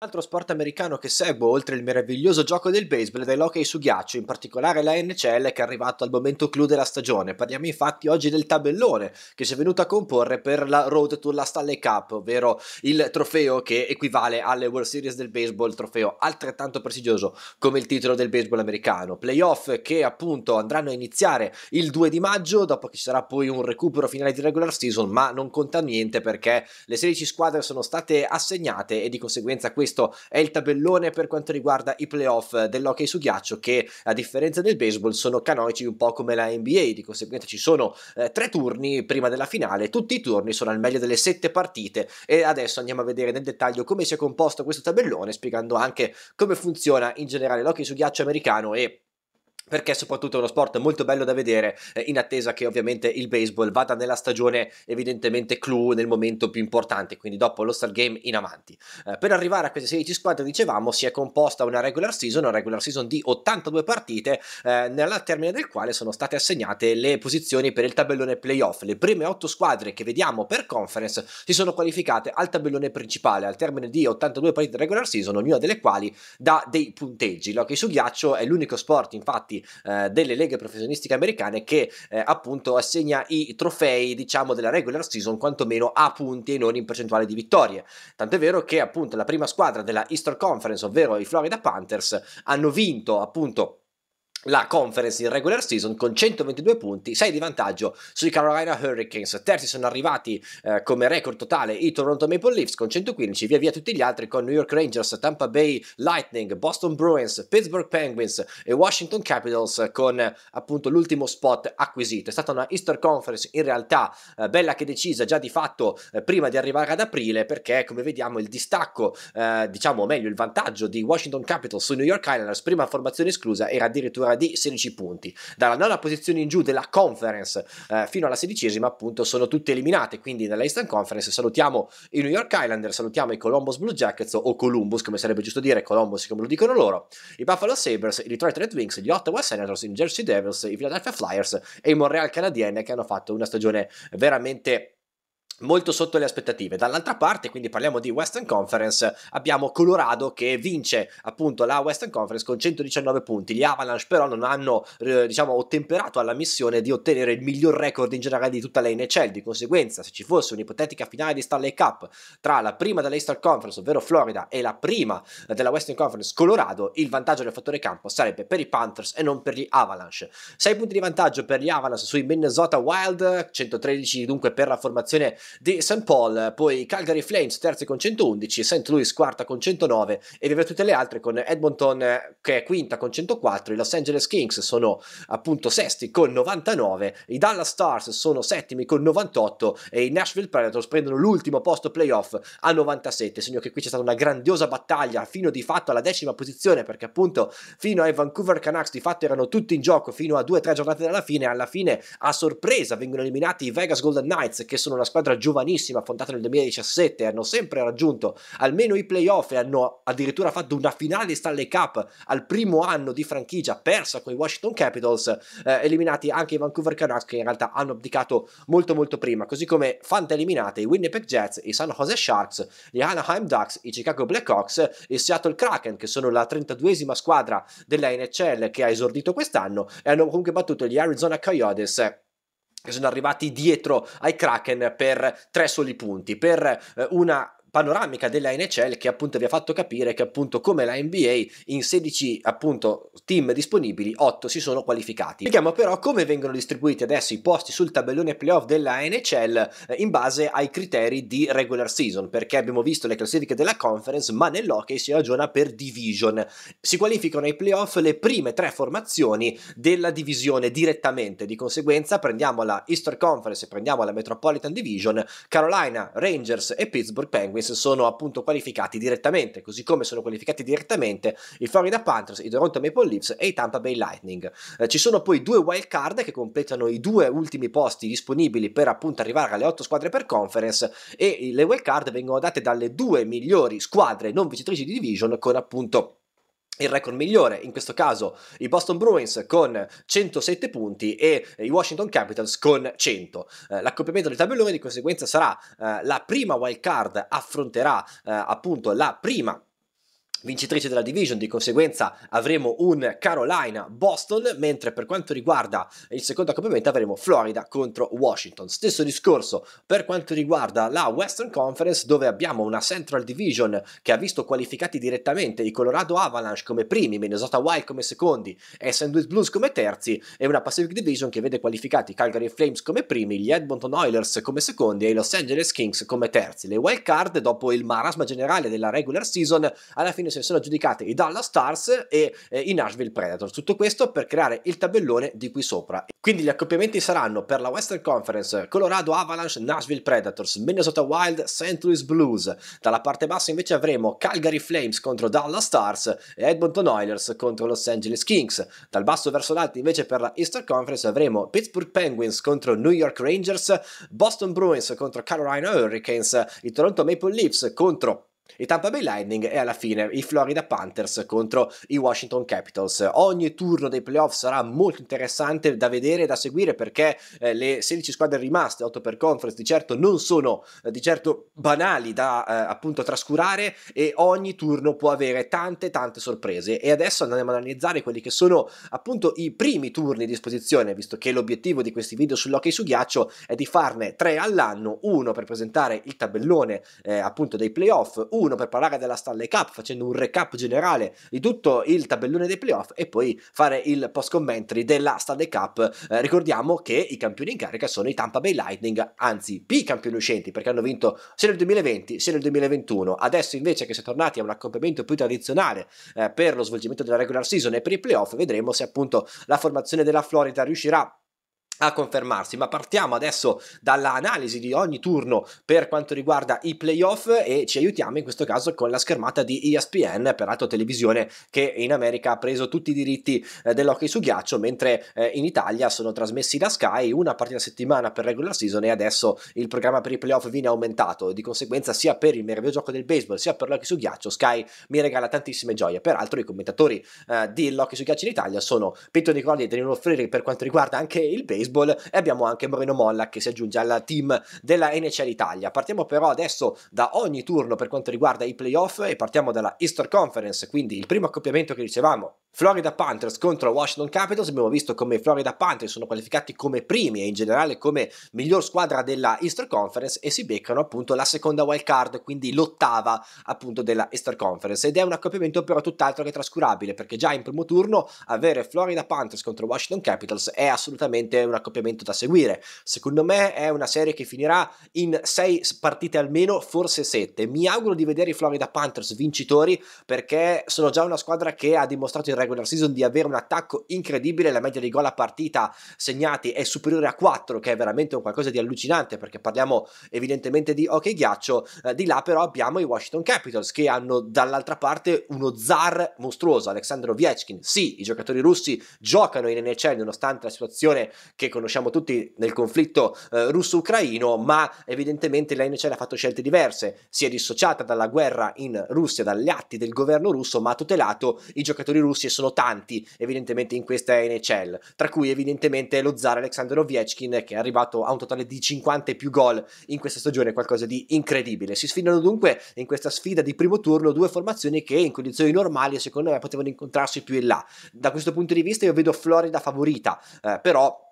Altro sport americano che seguo, oltre il meraviglioso gioco del baseball e dell'hockey su ghiaccio, in particolare la NCL che è arrivato al momento clou della stagione. Parliamo infatti oggi del tabellone che si è venuto a comporre per la Road to la Stanley Cup, ovvero il trofeo che equivale alle World Series del baseball, trofeo altrettanto prestigioso come il titolo del baseball americano. Playoff che appunto andranno a iniziare il 2 di maggio, dopo che ci sarà poi un recupero finale di regular season, ma non conta niente perché le 16 squadre sono state assegnate e di conseguenza questo questo è il tabellone per quanto riguarda i playoff dell'hockey su ghiaccio che a differenza del baseball sono canonici un po' come la NBA, di conseguenza ci sono eh, tre turni prima della finale, tutti i turni sono al meglio delle sette partite e adesso andiamo a vedere nel dettaglio come si è composto questo tabellone spiegando anche come funziona in generale l'hockey su ghiaccio americano e perché soprattutto è uno sport molto bello da vedere eh, in attesa che ovviamente il baseball vada nella stagione evidentemente clou nel momento più importante, quindi dopo lo Star Game in avanti. Eh, per arrivare a queste 16 squadre, dicevamo, si è composta una regular season, una regular season di 82 partite, eh, nella termine del quale sono state assegnate le posizioni per il tabellone playoff. Le prime 8 squadre che vediamo per conference si sono qualificate al tabellone principale, al termine di 82 partite regular season, ognuna delle quali dà dei punteggi. L'hockey su ghiaccio è l'unico sport infatti eh, delle leghe professionistiche americane che eh, appunto assegna i trofei diciamo della regular season quantomeno a punti e non in percentuale di vittorie. Tant'è vero che appunto la prima squadra della Eastern Conference, ovvero i Florida Panthers, hanno vinto appunto la conference in regular season con 122 punti, 6 di vantaggio sui Carolina Hurricanes. Terzi sono arrivati eh, come record totale i Toronto Maple Leafs con 115, via via tutti gli altri con New York Rangers, Tampa Bay Lightning, Boston Bruins, Pittsburgh Penguins e Washington Capitals con eh, appunto l'ultimo spot acquisito. È stata una Easter Conference in realtà eh, bella che decisa già di fatto eh, prima di arrivare ad aprile perché come vediamo il distacco, eh, diciamo meglio il vantaggio di Washington Capitals su New York Islanders, prima formazione esclusa, era addirittura squadra di 16 punti. Dalla nona posizione in giù della conference eh, fino alla sedicesima appunto sono tutte eliminate, quindi nella Eastern Conference salutiamo i New York Islanders, salutiamo i Columbus Blue Jackets o Columbus come sarebbe giusto dire, Columbus come lo dicono loro, i Buffalo Sabres, i Detroit Red Wings, gli Ottawa Senators, i Jersey Devils, i Philadelphia Flyers e i Montreal Canadiens che hanno fatto una stagione veramente molto sotto le aspettative. Dall'altra parte, quindi parliamo di Western Conference, abbiamo Colorado che vince appunto la Western Conference con 119 punti. Gli Avalanche però non hanno eh, diciamo ottemperato alla missione di ottenere il miglior record in generale di tutta la NHL. Di conseguenza, se ci fosse un'ipotetica finale di Stanley Cup tra la prima dell'Eastern Conference, ovvero Florida, e la prima della Western Conference, Colorado, il vantaggio del fattore campo sarebbe per i Panthers e non per gli Avalanche. 6 punti di vantaggio per gli Avalanche sui Minnesota Wild, 113 dunque per la formazione di St. Paul, poi Calgary Flames terzi con 111, St. Louis quarta con 109 e via tutte le altre con Edmonton che è quinta con 104, i Los Angeles Kings sono appunto sesti con 99, i Dallas Stars sono settimi con 98 e i Nashville Predators prendono l'ultimo posto playoff a 97, segno che qui c'è stata una grandiosa battaglia fino di fatto alla decima posizione perché appunto fino ai Vancouver Canucks di fatto erano tutti in gioco fino a 2-3 giornate dalla fine, alla fine a sorpresa vengono eliminati i Vegas Golden Knights che sono una squadra giovanissima fondata nel 2017, hanno sempre raggiunto almeno i playoff e hanno addirittura fatto una finale di Stanley Cup al primo anno di franchigia persa con i Washington Capitals, eh, eliminati anche i Vancouver Canucks che in realtà hanno abdicato molto molto prima, così come fanta eliminate i Winnipeg Jets, i San Jose Sharks, gli Anaheim Ducks, i Chicago Blackhawks, i Seattle Kraken che sono la 32esima squadra della NHL che ha esordito quest'anno e hanno comunque battuto gli Arizona Coyotes che sono arrivati dietro ai Kraken per tre soli punti, per eh, una panoramica della NHL che appunto vi ha fatto capire che appunto come la NBA in 16 appunto team disponibili 8 si sono qualificati. Vediamo però come vengono distribuiti adesso i posti sul tabellone playoff della NHL eh, in base ai criteri di regular season perché abbiamo visto le classifiche della conference ma nell'hockey si ragiona per division. Si qualificano ai playoff le prime tre formazioni della divisione direttamente di conseguenza prendiamo la Eastern Conference e prendiamo la Metropolitan Division Carolina, Rangers e Pittsburgh Penguins Dolphins sono appunto qualificati direttamente, così come sono qualificati direttamente i Florida Panthers, i Toronto Maple Leafs e i Tampa Bay Lightning. Eh, ci sono poi due wild card che completano i due ultimi posti disponibili per appunto arrivare alle otto squadre per conference e le wild card vengono date dalle due migliori squadre non vincitrici di division con appunto il record migliore, in questo caso i Boston Bruins con 107 punti e i Washington Capitals con 100. Eh, l'accoppiamento del tabellone di conseguenza sarà eh, la prima wild card affronterà eh, appunto la prima vincitrice della division, di conseguenza avremo un Carolina-Boston, mentre per quanto riguarda il secondo accompagnamento avremo Florida contro Washington. Stesso discorso per quanto riguarda la Western Conference, dove abbiamo una Central Division che ha visto qualificati direttamente i Colorado Avalanche come primi, Minnesota Wild come secondi e St. Louis Blues come terzi, e una Pacific Division che vede qualificati Calgary Flames come primi, gli Edmonton Oilers come secondi e i Los Angeles Kings come terzi. Le wild card, dopo il marasma generale della regular season, alla fine se ne sono aggiudicate i Dallas Stars e eh, i Nashville Predators. Tutto questo per creare il tabellone di qui sopra. Quindi gli accoppiamenti saranno per la Western Conference Colorado Avalanche, Nashville Predators, Minnesota Wild, St. Louis Blues. Dalla parte bassa invece avremo Calgary Flames contro Dallas Stars e Edmonton Oilers contro Los Angeles Kings. Dal basso verso l'alto invece per la Eastern Conference avremo Pittsburgh Penguins contro New York Rangers, Boston Bruins contro Carolina Hurricanes, i Toronto Maple Leafs contro i Tampa Bay Lightning e alla fine i Florida Panthers contro i Washington Capitals. Ogni turno dei playoff sarà molto interessante da vedere e da seguire perché eh, le 16 squadre rimaste, 8 per conference, di certo non sono eh, di certo banali da eh, appunto trascurare e ogni turno può avere tante tante sorprese. E adesso andiamo ad analizzare quelli che sono appunto i primi turni a disposizione, visto che l'obiettivo di questi video sull'hockey su ghiaccio è di farne 3 all'anno, uno per presentare il tabellone eh, appunto dei playoff, 1 per parlare della Stanley Cup, facendo un recap generale di tutto il tabellone dei playoff e poi fare il post commentary della Stanley Cup. Eh, ricordiamo che i campioni in carica sono i Tampa Bay Lightning, anzi i campioni uscenti, perché hanno vinto sia nel 2020 sia nel 2021. Adesso invece che si è tornati a un accompagnamento più tradizionale eh, per lo svolgimento della regular season e per i playoff, vedremo se appunto la formazione della Florida riuscirà a confermarsi. Ma partiamo adesso dall'analisi di ogni turno per quanto riguarda i playoff e ci aiutiamo in questo caso con la schermata di ESPN, peraltro televisione che in America ha preso tutti i diritti eh, dell'hockey su ghiaccio, mentre eh, in Italia sono trasmessi da Sky una partita a settimana per regular season e adesso il programma per i playoff viene aumentato. Di conseguenza sia per il meraviglioso gioco del baseball sia per l'hockey su ghiaccio Sky mi regala tantissime gioie. Peraltro i commentatori eh, di l'hockey su ghiaccio in Italia sono Pietro Nicolini e Danilo Freri per quanto riguarda anche il baseball baseball e abbiamo anche Bruno Molla che si aggiunge al team della NHL Italia. Partiamo però adesso da ogni turno per quanto riguarda i playoff e partiamo dalla Easter Conference, quindi il primo accoppiamento che dicevamo Florida Panthers contro Washington Capitals, abbiamo visto come i Florida Panthers sono qualificati come primi e in generale come miglior squadra della Easter Conference e si beccano appunto la seconda wild card, quindi l'ottava appunto della Easter Conference ed è un accoppiamento però tutt'altro che trascurabile perché già in primo turno avere Florida Panthers contro Washington Capitals è assolutamente una accoppiamento da seguire. Secondo me è una serie che finirà in 6 partite almeno, forse 7. Mi auguro di vedere i Florida Panthers vincitori perché sono già una squadra che ha dimostrato in regular season di avere un attacco incredibile, la media di gol a partita segnati è superiore a 4, che è veramente un qualcosa di allucinante perché parliamo evidentemente di ok ghiaccio, eh, di là però abbiamo i Washington Capitals che hanno dall'altra parte uno zar mostruoso, Alexander Ovechkin. Sì, i giocatori russi giocano in NHL nonostante la situazione che che conosciamo tutti nel conflitto eh, russo-ucraino, ma evidentemente la NHL ha fatto scelte diverse, si è dissociata dalla guerra in Russia, dagli atti del governo russo, ma ha tutelato i giocatori russi e sono tanti evidentemente in questa NHL, tra cui evidentemente lo zar Alexander Ovechkin che è arrivato a un totale di 50 e più gol in questa stagione, qualcosa di incredibile. Si sfidano dunque in questa sfida di primo turno due formazioni che in condizioni normali secondo me potevano incontrarsi più in là. Da questo punto di vista io vedo Florida favorita, eh, però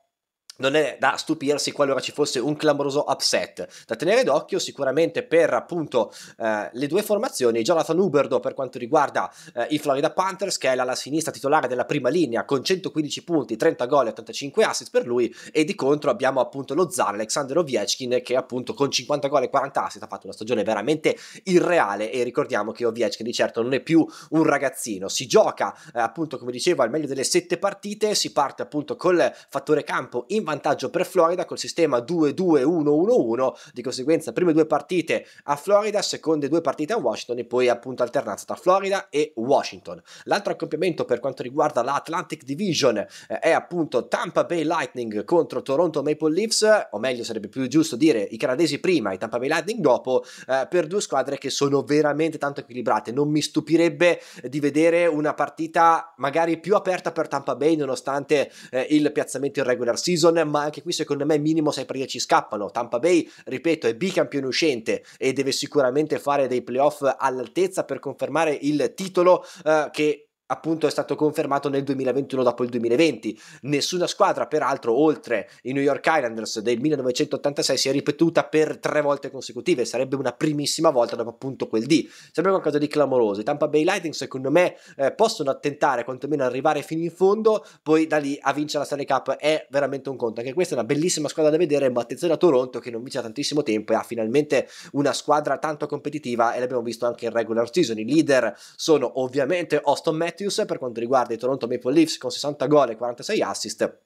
non è da stupirsi qualora ci fosse un clamoroso upset. Da tenere d'occhio sicuramente per appunto eh, le due formazioni, Jonathan Uberdo per quanto riguarda eh, i Florida Panthers che è l'ala sinistra titolare della prima linea con 115 punti, 30 gol e 85 assist per lui e di contro abbiamo appunto lo zar Alexander Ovechkin che appunto con 50 gol e 40 assist ha fatto una stagione veramente irreale e ricordiamo che Ovechkin di certo non è più un ragazzino, si gioca eh, appunto come dicevo al meglio delle sette partite, si parte appunto col fattore campo in vantaggio per Florida col sistema 2-2-1-1-1, di conseguenza prime due partite a Florida, seconde due partite a Washington e poi appunto alternanza tra Florida e Washington. L'altro accoppiamento per quanto riguarda la Atlantic Division eh, è appunto Tampa Bay Lightning contro Toronto Maple Leafs, o meglio sarebbe più giusto dire i canadesi prima e i Tampa Bay Lightning dopo, eh, per due squadre che sono veramente tanto equilibrate. Non mi stupirebbe di vedere una partita magari più aperta per Tampa Bay nonostante eh, il piazzamento in regular season, Houston, ma anche qui secondo me minimo 6 partite ci scappano. Tampa Bay, ripeto, è bicampione uscente e deve sicuramente fare dei playoff all'altezza per confermare il titolo eh, che appunto è stato confermato nel 2021 dopo il 2020. Nessuna squadra, peraltro, oltre i New York Islanders del 1986 si è ripetuta per tre volte consecutive, sarebbe una primissima volta dopo appunto quel D. Sembra qualcosa di clamoroso. I Tampa Bay Lightning secondo me eh, possono attentare quantomeno arrivare fino in fondo, poi da lì a vincere la Stanley Cup è veramente un conto. Anche questa è una bellissima squadra da vedere, ma attenzione a Toronto che non vince da tantissimo tempo e ha finalmente una squadra tanto competitiva e l'abbiamo visto anche in regular season. I leader sono ovviamente Austin Matt Matthews per quanto riguarda i Toronto Maple Leafs con 60 gol e 46 assist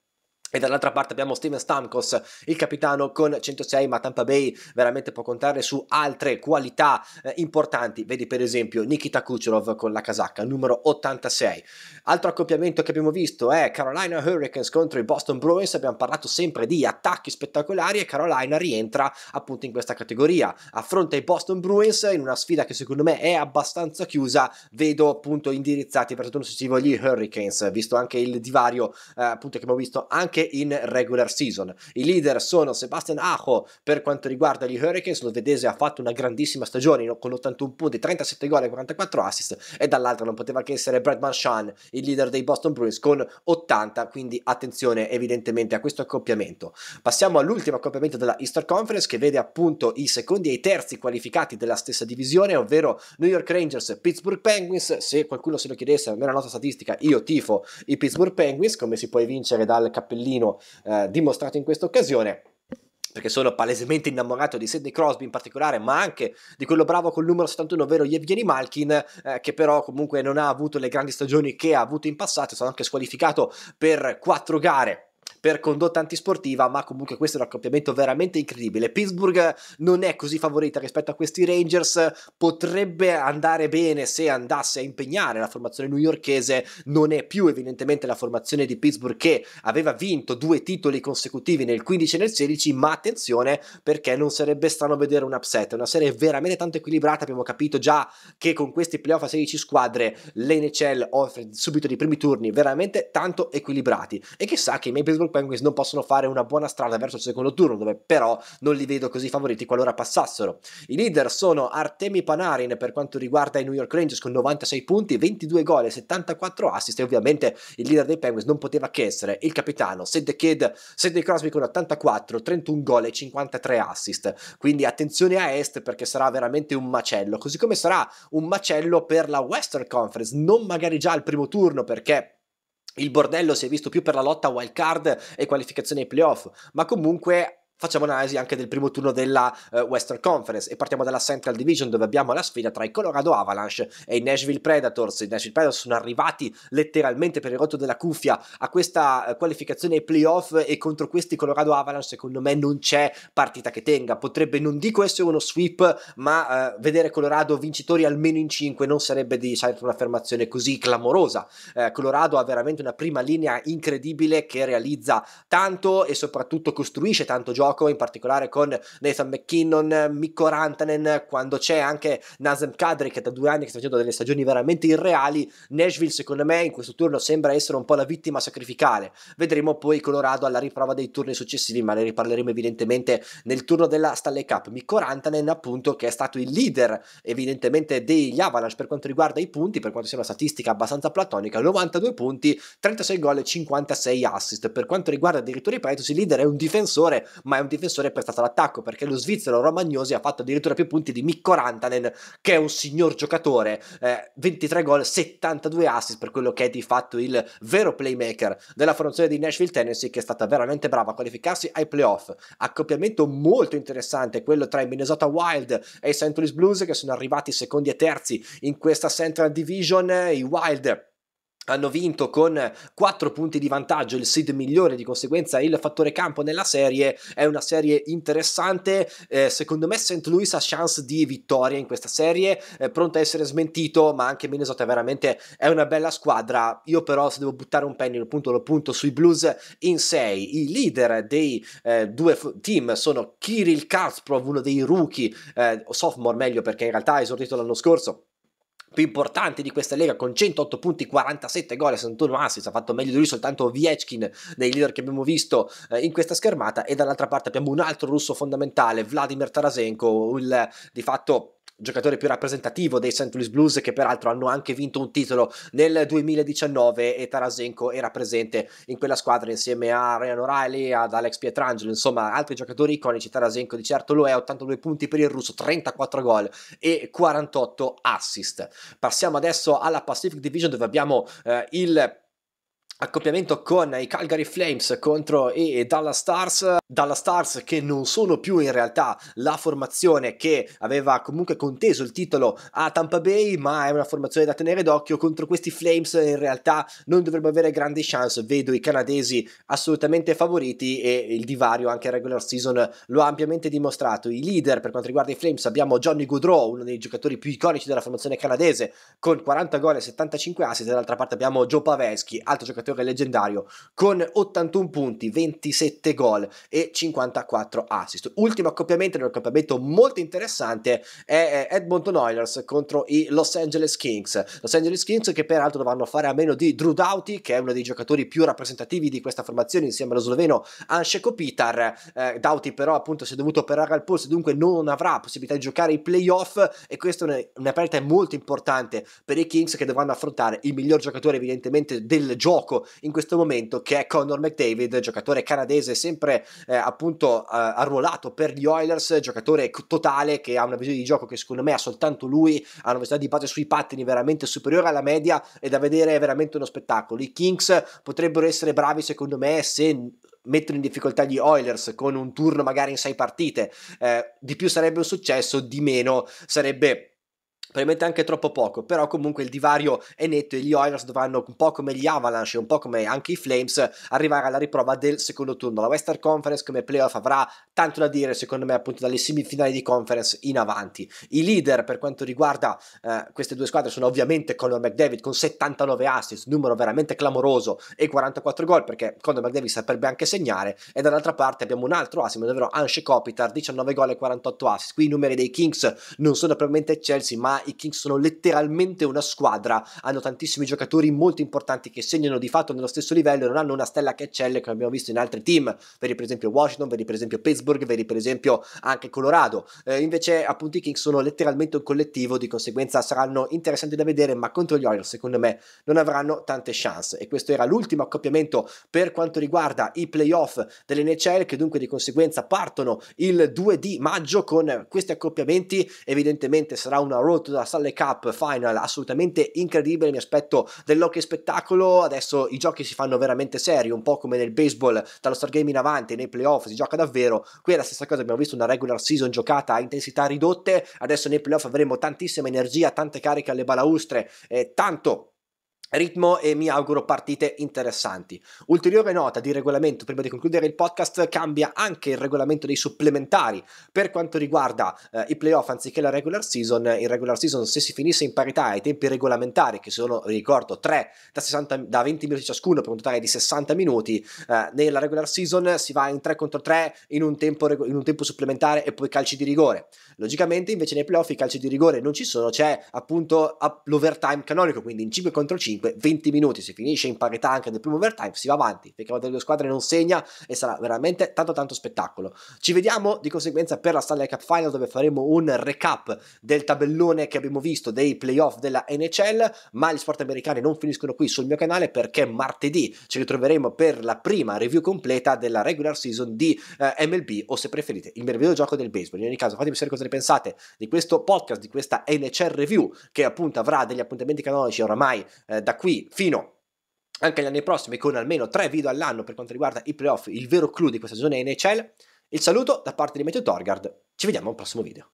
e dall'altra parte abbiamo Steven Stamkos, il capitano con 106, ma Tampa Bay veramente può contare su altre qualità eh, importanti. Vedi per esempio Nikita Kucherov con la casacca, numero 86. Altro accoppiamento che abbiamo visto è Carolina Hurricanes contro i Boston Bruins. Abbiamo parlato sempre di attacchi spettacolari e Carolina rientra appunto in questa categoria. Affronta i Boston Bruins in una sfida che secondo me è abbastanza chiusa. Vedo appunto indirizzati verso il successivo gli Hurricanes, visto anche il divario eh, appunto che abbiamo visto anche anche in regular season. I leader sono Sebastian Ajo per quanto riguarda gli Hurricanes, lo vedese ha fatto una grandissima stagione con 81 punti, 37 gol e 44 assist e dall'altra non poteva che essere Brad Marchand, il leader dei Boston Bruins con 80, quindi attenzione evidentemente a questo accoppiamento. Passiamo all'ultimo accoppiamento della Easter Conference che vede appunto i secondi e i terzi qualificati della stessa divisione, ovvero New York Rangers, Pittsburgh Penguins, se qualcuno se lo chiedesse, almeno la nostra statistica, io tifo i Pittsburgh Penguins, come si può evincere dal cappellino gradino eh, dimostrato in questa occasione perché sono palesemente innamorato di Sidney Crosby in particolare, ma anche di quello bravo col numero 71, ovvero Yevgeny Malkin, eh, che però comunque non ha avuto le grandi stagioni che ha avuto in passato, è stato anche squalificato per quattro gare per condotta antisportiva, ma comunque questo è un accoppiamento veramente incredibile. Pittsburgh non è così favorita rispetto a questi Rangers, potrebbe andare bene se andasse a impegnare la formazione newyorchese, non è più evidentemente la formazione di Pittsburgh che aveva vinto due titoli consecutivi nel 15 e nel 16, ma attenzione perché non sarebbe strano vedere un upset, è una serie veramente tanto equilibrata, abbiamo capito già che con questi playoff a 16 squadre l'NHL offre subito dei primi turni veramente tanto equilibrati e chissà che i miei Pittsburgh Penguins non possono fare una buona strada verso il secondo turno, dove però non li vedo così favoriti qualora passassero. I leader sono Artemi Panarin per quanto riguarda i New York Rangers con 96 punti, 22 gol e 74 assist e ovviamente il leader dei Penguins non poteva che essere il capitano Sid the Kid, Sidney Crosby con 84, 31 gol e 53 assist. Quindi attenzione a Est perché sarà veramente un macello, così come sarà un macello per la Western Conference, non magari già al primo turno perché il bordello si è visto più per la lotta wild card e qualificazione ai playoff, ma comunque facciamo un'analisi anche del primo turno della eh, Western Conference e partiamo dalla Central Division dove abbiamo la sfida tra i Colorado Avalanche e i Nashville Predators. I Nashville Predators sono arrivati letteralmente per il rotto della cuffia a questa eh, qualificazione ai playoff e contro questi Colorado Avalanche secondo me non c'è partita che tenga. Potrebbe, non dico essere uno sweep, ma eh, vedere Colorado vincitori almeno in 5 non sarebbe di certo un'affermazione così clamorosa. Eh, Colorado ha veramente una prima linea incredibile che realizza tanto e soprattutto costruisce tanto gioco gioco, in particolare con Nathan McKinnon, Mikko Rantanen, quando c'è anche Nazem Kadri che da due anni che sta facendo delle stagioni veramente irreali, Nashville secondo me in questo turno sembra essere un po' la vittima sacrificale. Vedremo poi Colorado alla riprova dei turni successivi, ma ne riparleremo evidentemente nel turno della Stanley Cup. Mikko Rantanen appunto che è stato il leader evidentemente degli Avalanche per quanto riguarda i punti, per quanto sia una statistica abbastanza platonica, 92 punti, 36 gol e 56 assist. Per quanto riguarda addirittura i Patriots, il leader è un difensore, ma è è un difensore prestato all'attacco perché lo svizzero Romagnosi ha fatto addirittura più punti di Mikko Rantanen che è un signor giocatore eh, 23 gol 72 assist per quello che è di fatto il vero playmaker della formazione di Nashville Tennessee che è stata veramente brava a qualificarsi ai playoff accoppiamento molto interessante quello tra i Minnesota Wild e i St. Louis Blues che sono arrivati secondi e terzi in questa Central Division eh, i Wild hanno vinto con 4 punti di vantaggio il seed migliore, di conseguenza il fattore campo nella serie è una serie interessante, eh, secondo me St. Louis ha chance di vittoria in questa serie, eh, pronta a essere smentito, ma anche Minnesota veramente è una bella squadra, io però se devo buttare un penny punto, lo punto sui Blues in 6, i leader dei eh, due team sono Kirill Kasprov, uno dei rookie, eh, sophomore meglio perché in realtà ha esordito l'anno scorso, più importante di questa Lega con 108 punti, 47 gol e 61 assist, ha fatto meglio di lui soltanto Viechkin nei leader che abbiamo visto eh, in questa schermata e dall'altra parte abbiamo un altro russo fondamentale, Vladimir Tarasenko, il di fatto giocatore più rappresentativo dei St. Louis Blues che peraltro hanno anche vinto un titolo nel 2019 e Tarasenko era presente in quella squadra insieme a Ryan O'Reilly, ad Alex Pietrangelo, insomma altri giocatori iconici, Tarasenko di certo lo è, 82 punti per il russo, 34 gol e 48 assist. Passiamo adesso alla Pacific Division dove abbiamo eh, il accoppiamento con i Calgary Flames contro i Dallas Stars, Dallas Stars che non sono più in realtà la formazione che aveva comunque conteso il titolo a Tampa Bay, ma è una formazione da tenere d'occhio contro questi Flames in realtà non dovrebbe avere grandi chance, vedo i canadesi assolutamente favoriti e il divario anche a regular season lo ha ampiamente dimostrato. I leader per quanto riguarda i Flames abbiamo Johnny Goodrow, uno dei giocatori più iconici della formazione canadese con 40 gol e 75 assist, dall'altra parte abbiamo Joe Paveschi, altro giocatore esempio che è leggendario, con 81 punti, 27 gol e 54 assist. Ultimo accoppiamento in un accoppiamento molto interessante è Edmonton Oilers contro i Los Angeles Kings. Los Angeles Kings che peraltro dovranno fare a meno di Drew Doughty, che è uno dei giocatori più rappresentativi di questa formazione insieme allo sloveno Anše Kopitar. Eh, Doughty però appunto si è dovuto operare al polso, dunque non avrà possibilità di giocare i playoff e questa è una, perdita molto importante per i Kings che dovranno affrontare il miglior giocatore evidentemente del gioco in questo momento che è Connor McDavid, giocatore canadese sempre eh, appunto eh, arruolato per gli Oilers, giocatore totale che ha una visione di gioco che secondo me ha soltanto lui, ha una velocità di base sui pattini veramente superiore alla media e da vedere è veramente uno spettacolo. I Kings potrebbero essere bravi secondo me se mettono in difficoltà gli Oilers con un turno magari in sei partite, eh, di più sarebbe un successo, di meno sarebbe probabilmente anche troppo poco, però comunque il divario è netto e gli Oilers dovranno un po' come gli Avalanche, e un po' come anche i Flames, arrivare alla riprova del secondo turno. La Western Conference come playoff avrà tanto da dire, secondo me, appunto dalle semifinali di conference in avanti. I leader per quanto riguarda eh, queste due squadre sono ovviamente Conor McDavid con 79 assist, numero veramente clamoroso, e 44 gol, perché Conor McDavid saprebbe anche segnare, e dall'altra parte abbiamo un altro assist, ovvero Anshe Kopitar, 19 gol e 48 assist. Qui i numeri dei Kings non sono probabilmente eccelsi ma i Kings sono letteralmente una squadra, hanno tantissimi giocatori molto importanti che segnano di fatto nello stesso livello, non hanno una stella che eccelle come abbiamo visto in altri team, vedi per esempio Washington, vedi per esempio Pittsburgh, vedi per esempio anche Colorado, eh, invece appunto i Kings sono letteralmente un collettivo, di conseguenza saranno interessanti da vedere, ma contro gli Oilers secondo me non avranno tante chance e questo era l'ultimo accoppiamento per quanto riguarda i playoff dell'NHL che dunque di conseguenza partono il 2 di maggio con questi accoppiamenti, evidentemente sarà una road della Stanley Cup Final assolutamente incredibile, mi aspetto dell'occhio spettacolo, adesso i giochi si fanno veramente seri, un po' come nel baseball dallo Star in avanti, nei playoff si gioca davvero, qui è la stessa cosa, abbiamo visto una regular season giocata a intensità ridotte, adesso nei playoff avremo tantissima energia, tante cariche alle balaustre, e tanto ritmo e mi auguro partite interessanti. Ulteriore nota di regolamento prima di concludere il podcast cambia anche il regolamento dei supplementari per quanto riguarda eh, i playoff anziché la regular season. In regular season se si finisse in parità ai tempi regolamentari che sono ricordo 3 da, 60, da 20 minuti ciascuno per un totale di 60 minuti, eh, nella regular season si va in 3 contro 3 in un, tempo, in un tempo supplementare e poi calci di rigore. Logicamente invece nei playoff i calci di rigore non ci sono, c'è appunto l'overtime canonico, quindi in 5 contro 5 25, 20 minuti, si finisce in parità anche nel primo overtime, si va avanti, perché una delle due squadre non segna e sarà veramente tanto tanto spettacolo. Ci vediamo di conseguenza per la Stanley Cup Final dove faremo un recap del tabellone che abbiamo visto dei playoff della NHL, ma gli sport americani non finiscono qui sul mio canale perché martedì ci ritroveremo per la prima review completa della regular season di eh, MLB o se preferite il meraviglioso gioco del baseball. In ogni caso fatemi sapere cosa ne pensate di questo podcast, di questa NHL review che appunto avrà degli appuntamenti canonici oramai eh, da da qui fino anche agli anni prossimi con almeno tre video all'anno per quanto riguarda i playoff, il vero clou di questa stagione NHL. Il saluto da parte di Matteo Torgard, ci vediamo al prossimo video.